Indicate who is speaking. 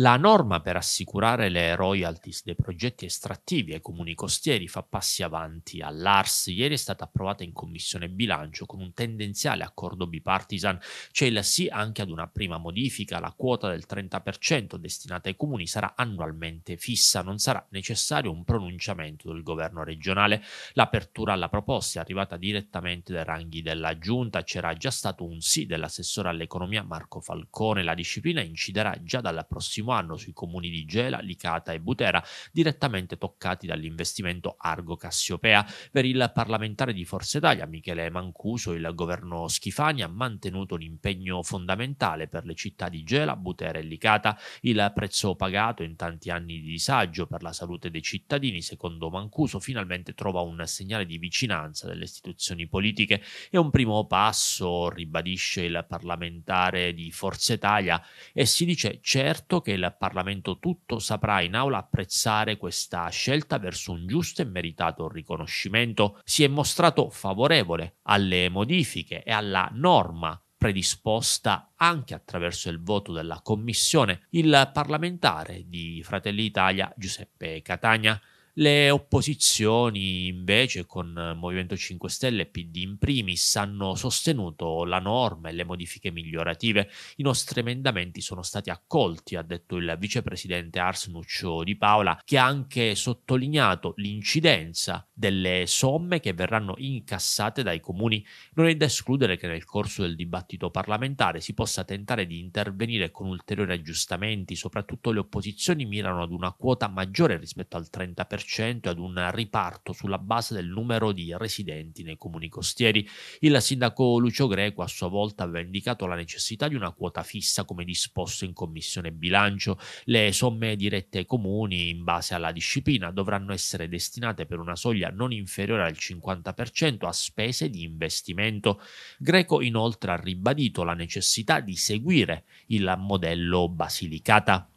Speaker 1: La norma per assicurare le royalties dei progetti estrattivi ai comuni costieri fa passi avanti all'ARS. Ieri è stata approvata in commissione bilancio con un tendenziale accordo bipartisan. C'è cioè il sì anche ad una prima modifica. La quota del 30% destinata ai comuni sarà annualmente fissa. Non sarà necessario un pronunciamento del governo regionale. L'apertura alla proposta è arrivata direttamente dai ranghi della giunta. C'era già stato un sì dell'assessore all'economia Marco Falcone. La disciplina inciderà già dalla prossima prossimo anno sui comuni di Gela, Licata e Butera, direttamente toccati dall'investimento Argo Cassiopea. Per il parlamentare di Forza Italia, Michele Mancuso, il governo Schifani ha mantenuto un impegno fondamentale per le città di Gela, Butera e Licata. Il prezzo pagato in tanti anni di disagio per la salute dei cittadini, secondo Mancuso, finalmente trova un segnale di vicinanza delle istituzioni politiche. È un primo passo, ribadisce il parlamentare di Forza Italia, e si dice certo che il Parlamento tutto saprà in aula apprezzare questa scelta verso un giusto e meritato riconoscimento. Si è mostrato favorevole alle modifiche e alla norma predisposta anche attraverso il voto della Commissione il parlamentare di Fratelli Italia Giuseppe Catania le opposizioni invece con Movimento 5 Stelle e PD in primis hanno sostenuto la norma e le modifiche migliorative. I nostri emendamenti sono stati accolti, ha detto il vicepresidente Arsenuccio Di Paola, che ha anche sottolineato l'incidenza delle somme che verranno incassate dai comuni. Non è da escludere che nel corso del dibattito parlamentare si possa tentare di intervenire con ulteriori aggiustamenti, soprattutto le opposizioni mirano ad una quota maggiore rispetto al 30% 10% ad un riparto sulla base del numero di residenti nei comuni costieri. Il sindaco Lucio Greco a sua volta aveva indicato la necessità di una quota fissa come disposto in commissione bilancio. Le somme dirette ai comuni in base alla disciplina dovranno essere destinate per una soglia non inferiore al 50% a spese di investimento. Greco inoltre ha ribadito la necessità di seguire il modello Basilicata.